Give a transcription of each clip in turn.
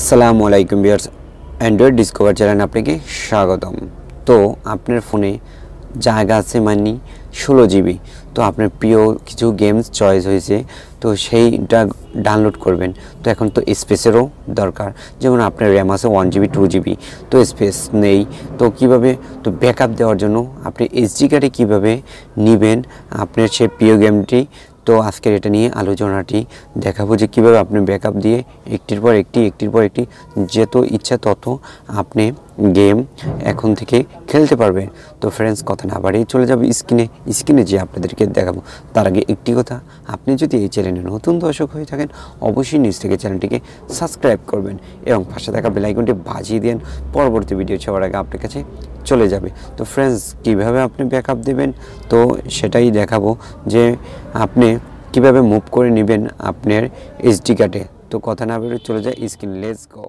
আসসালামু আলাইকুম বিয়ার্স Android discover channel আপনাকে স্বাগতম তো আপনার ফোনে জায়গা আছে মানে ষোলো জিবি তো আপনার প্রিয় কিছু গেমস চয়েস হয়েছে তো সেইটা ডাউনলোড করবেন তো এখন তো স্পেসেরও দরকার যেমন আপনার র্যাম আছে ওয়ান জিবি টু জিবি তো স্পেস নেই তো কিভাবে তো ব্যাকআপ দেওয়ার জন্য আপনি এসডি কার্ডে কীভাবে নেবেন আপনার সেই প্রিয় গেমটি তো আজকের এটা নিয়ে আলোচনাটি দেখাবো যে কীভাবে আপনি ব্যাকআপ দিয়ে একটির পর একটি একটির পর একটি যেত ইচ্ছা তত আপনি গেম এখন থেকে খেলতে পারবে তো ফ্রেন্ডস কথা না বাড়িয়ে চলে যাবে স্ক্রিনে স্ক্রিনে যে আপনাদেরকে দেখাবো তার আগে একটি কথা আপনি যদি এই চ্যানেলে নতুন দর্শক হয়ে থাকেন অবশ্যই নিজ থেকে চ্যানেলটিকে সাবস্ক্রাইব করবেন এবং পাশে থাকা বেলাইকনটি বাজিয়ে দেন পরবর্তী ভিডিও সবার আগে আপনার কাছে চলে যাবে তো ফ্রেন্ডস কীভাবে আপনি ব্যাক দেবেন তো সেটাই দেখাবো যে আপনি কিভাবে মুভ করে নেবেন আপনার এইচডি কার্ডে তো কথা না বেরো চলে যায় screen less go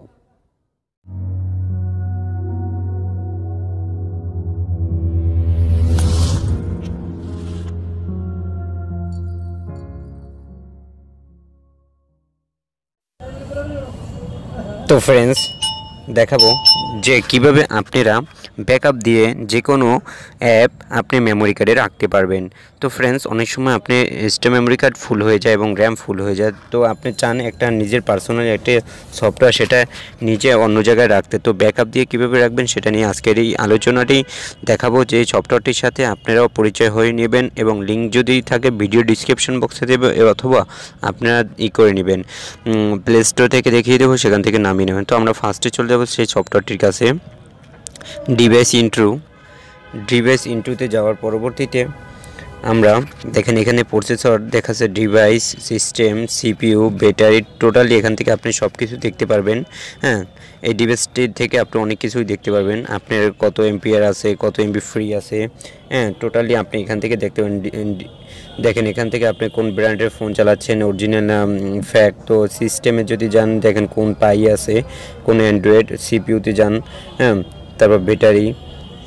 to friends দেখাবো যে কিভাবে আপনারা ব্যাকআপ দিয়ে যে কোনো অ্যাপ আপনি মেমোরি কার্ডে রাখতে পারবেন তো ফ্রেন্ডস অনেক সময় আপনি এসটা মেমোরি কার্ড ফুল হয়ে যায় এবং র্যাম ফুল হয়ে যায় তো আপনি চান একটা নিজের পার্সোনাল একটা সফটওয়্যার সেটা নিজে অন্য জায়গায় রাখতে তো ব্যাকআপ দিয়ে কিভাবে রাখবেন সেটা নিয়ে আজকের এই আলোচনাটি দেখাবো যে সফটওয়্যারটির সাথে আপনারাও পরিচয় হয়ে নেবেন এবং লিঙ্ক যদি থাকে ভিডিও ডিসক্রিপশন বক্সে দেবে অথবা আপনারা ই করে নেবেন প্লে স্টোর থেকে দেখিয়ে দেবো সেখান থেকে নামিয়ে নেবেন তো আমরা ফার্স্টে চলে যাব সেই সফটওয়্যারটির কাছে ডিভাইস ইন্ট্রু ডিভাইস ইন্ট্রুতে যাওয়ার পরবর্তীতে আমরা দেখেন এখানে প্রসেসর দেখাচ্ছে device system CPU battery totally এখান থেকে আপনি সব কিছু দেখতে পারবেন হ্যাঁ এই ডিভাইসটির থেকে আপনি অনেক কিছুই দেখতে পারবেন আপনার কত এমপিআর আছে কত এমবি ফ্রি আছে হ্যাঁ টোটালি আপনি এখান থেকে দেখতে পারেন দেখেন এখান থেকে আপনি কোন ব্র্যান্ডের ফোন চালাচ্ছেন অরিজিনাল ফ্যাক তো সিস্টেমে যদি যান দেখেন কোন পাই আছে কোন অ্যান্ড্রয়েড সিপিউতে যান হ্যাঁ তারপর ব্যাটারি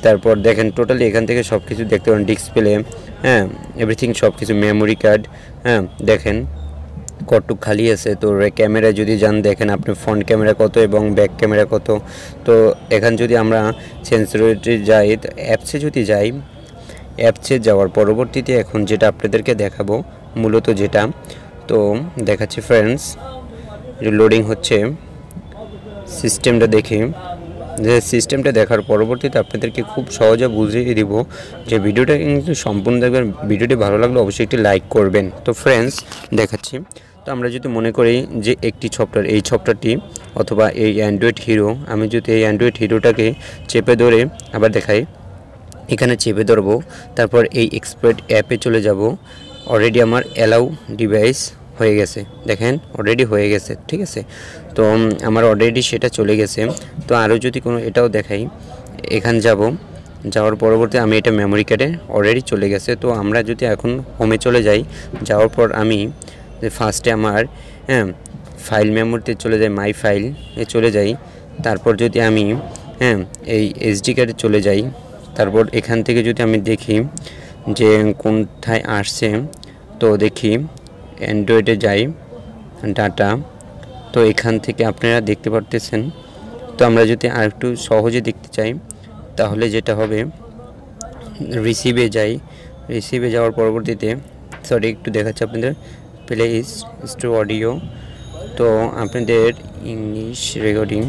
তারপর দেখেন টোটালি এখান থেকে সব কিছু দেখতে পারেন ডিসপ্লে হ্যাঁ এভরিথিং সব কিছু মেমোরি কার্ড হ্যাঁ দেখেন কটুক খালি আছে তো ক্যামেরা যদি যান দেখেন আপনি ফ্রন্ট ক্যামেরা কত এবং ব্যাক ক্যামেরা কত তো এখান যদি আমরা সেন্সরিটি যাই অ্যাপসে যদি যাই অ্যাপসে যাওয়ার পরবর্তীতে এখন যেটা আপনাদেরকে দেখাবো মূলত যেটা তো দেখাচ্ছি ফ্রেন্ডস লোডিং হচ্ছে সিস্টেমটা দেখে যে সিস্টেমটা দেখার পরবর্তীতে আপনাদেরকে খুব সহজে বুঝিয়ে দিব যে ভিডিওটা কিন্তু সম্পূর্ণ দেখবেন ভিডিওটি ভালো লাগলে অবশ্যই একটি লাইক করবেন তো ফ্রেন্ডস দেখাচ্ছি তো আমরা যদি মনে করি যে একটি সফটওয়্যার এই সফটওয়্যারটি অথবা এই অ্যান্ড্রয়েড হিরো আমি যদি এই অ্যান্ড্রয়েড হিরোটাকে চেপে ধরে আবার দেখাই এখানে চেপে ধরবো তারপর এই এক্সপার্ট অ্যাপে চলে যাব অলরেডি আমার অ্যালাউ ডিভাইস হয়ে গেছে দেখেন অলরেডি হয়ে গেছে ঠিক আছে তো আমার অলরেডি সেটা চলে গেছে তো আরও যদি কোনো এটাও দেখাই এখান যাব যাওয়ার পরবর্তী আমি এটা মেমোরি কার্ডে অলরেডি চলে গেছে তো আমরা যদি এখন হোমে চলে যাই যাওয়ার পর আমি ফার্স্টে আমার হ্যাঁ ফাইল মেমোরিতে চলে যাই মাই ফাইল এ চলে যাই তারপর যদি আমি হ্যাঁ এই এসডি কার্ডে চলে যাই তারপর এখান থেকে যদি আমি দেখি যে কোনথায় আসছে তো দেখি অ্যান্ড্রয়েডে যাই ডাটা তো এখান থেকে আপনারা দেখতে পারতেছেন তো আমরা যদি আরেকটু সহজে দেখতে চাই তাহলে যেটা হবে রিসিভে যাই রিসিভে যাওয়ার পরবর্তীতে সরি একটু দেখাচ্ছি আপনাদের প্লে ইস টু অডিও তো আপনাদের ইংলিশ রেকর্ডিং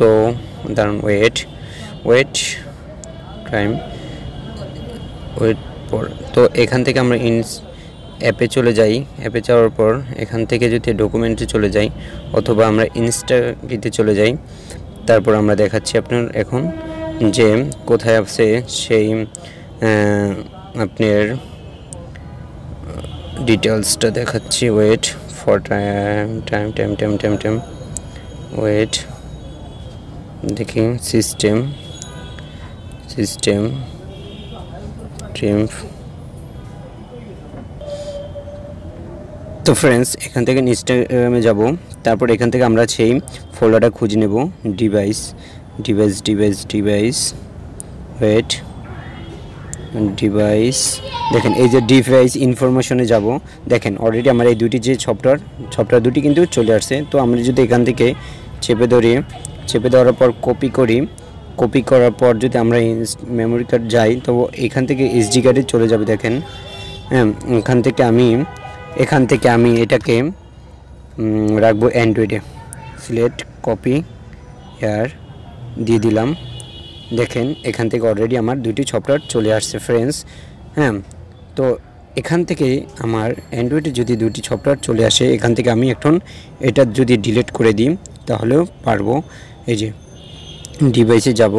তো দারুন ওয়েট ওয়েট টাইম ওয়েট পর তো এখান থেকে আমরা ইনস অ্যাপে চলে যাই অ্যাপে যাওয়ার পর এখান থেকে যদি ডকুমেন্টে চলে যাই অথবা আমরা ইনস্টাগিতে চলে যাই তারপর আমরা দেখাচ্ছি আপনার এখন যে কোথায় আছে সেই আপনার ডিটেলসটা দেখাচ্ছি wait for time time time time time time wait দেখি সিস্টেম সিস্টেম ট্রিম্ফ তো ফ্রেন্ডস এখান থেকে ইনস্টাগ্রামে যাব তারপর এখান থেকে আমরা সেই ফোল্ডারটা খুঁজে নেব device device device device wait device দেখেন এই যে ডিভাইস ইনফরমেশনে যাব দেখেন অলরেডি আমার এই দুটি যে সফটওয়্যার সফটওয়্যার দুটি কিন্তু চলে আসছে তো আমরা যদি এখান থেকে চেপে ধরি চেপে ধরার পর কপি করি কপি করার পর যদি আমরা মেমোরি কার্ড যাই তো এখান থেকে এসডি কার্ডে চলে যাবে দেখেন হ্যাঁ এখান থেকে আমি এখান থেকে আমি এটাকে রাখবো অ্যান্ড্রয়েডে সিলেক্ট কপি এয়ার দিয়ে দিলাম দেখেন এখান থেকে অলরেডি আমার দুটি ছপরাট চলে আসছে ফ্রেন্ডস হ্যাঁ তো এখান থেকে আমার অ্যান্ড্রয়েডে যদি দুটি ছপরাট চলে আসে এখান থেকে আমি এখন এটা যদি ডিলিট করে দিই তাহলেও পারবো এই যে ডিভাইসে যাব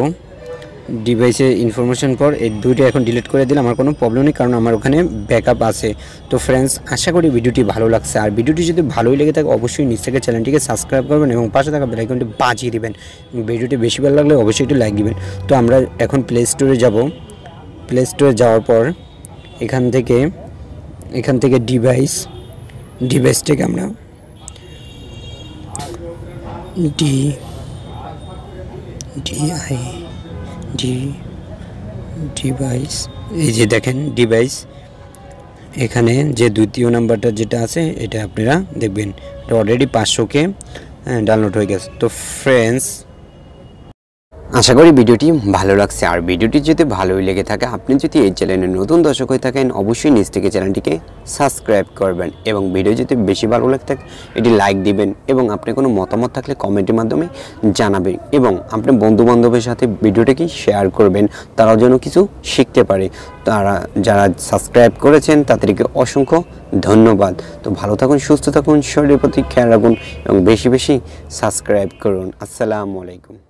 ডিভাইসে ইনফরমেশান পর এই দুইটা এখন ডিলিট করে দিলে আমার কোনো প্রবলেম নেই কারণ আমার ওখানে ব্যাকআপ আছে তো ফ্রেন্ডস আশা করি ভিডিওটি ভালো লাগছে আর ভিডিওটি যদি ভালোই লেগে থাকে অবশ্যই নিচ থেকে চ্যানেলটিকে সাবস্ক্রাইব করবেন এবং পাশে থাকা বেলাইকনটি বাঁচিয়ে দেবেন ভিডিওটি বেশি ভালো লাগলে অবশ্যই একটু লাইক দিবেন তো আমরা এখন প্লে স্টোরে যাব প্লে স্টোরে যাওয়ার পর এখান থেকে এখান থেকে ডিভাইস ডিভাইস থেকে আমরা ডি ডিআই ডি ডিভাইস এই যে দেখেন ডিভাইস এখানে যে দ্বিতীয় নাম্বারটা যেটা আছে এটা আপনারা দেখবেন এটা অলরেডি পাঁচশোকে ডাউনলোড হয়ে গেছে তো ফ্রেন্ডস আশা করি ভিডিওটি ভালো লাগছে আর ভিডিওটি যদি ভালোই লেগে থাকে আপনি যদি এই চ্যানেলে নতুন দর্শক হয়ে থাকেন অবশ্যই নিজ থেকে চ্যানেলটিকে সাবস্ক্রাইব করবেন এবং ভিডিও যদি বেশি ভালো লাগে থাকে এটি লাইক দিবেন এবং আপনি কোনো মতামত থাকলে কমেন্টের মাধ্যমে জানাবেন এবং আপনার বন্ধুবান্ধবের সাথে ভিডিওটাকে শেয়ার করবেন তারাও যেন কিছু শিখতে পারে তারা যারা সাবস্ক্রাইব করেছেন তাদেরকে অসংখ্য ধন্যবাদ তো ভালো থাকুন সুস্থ থাকুন শরীরের প্রতি খেয়াল রাখুন এবং বেশি বেশি সাবস্ক্রাইব করুন আসসালামু আলাইকুম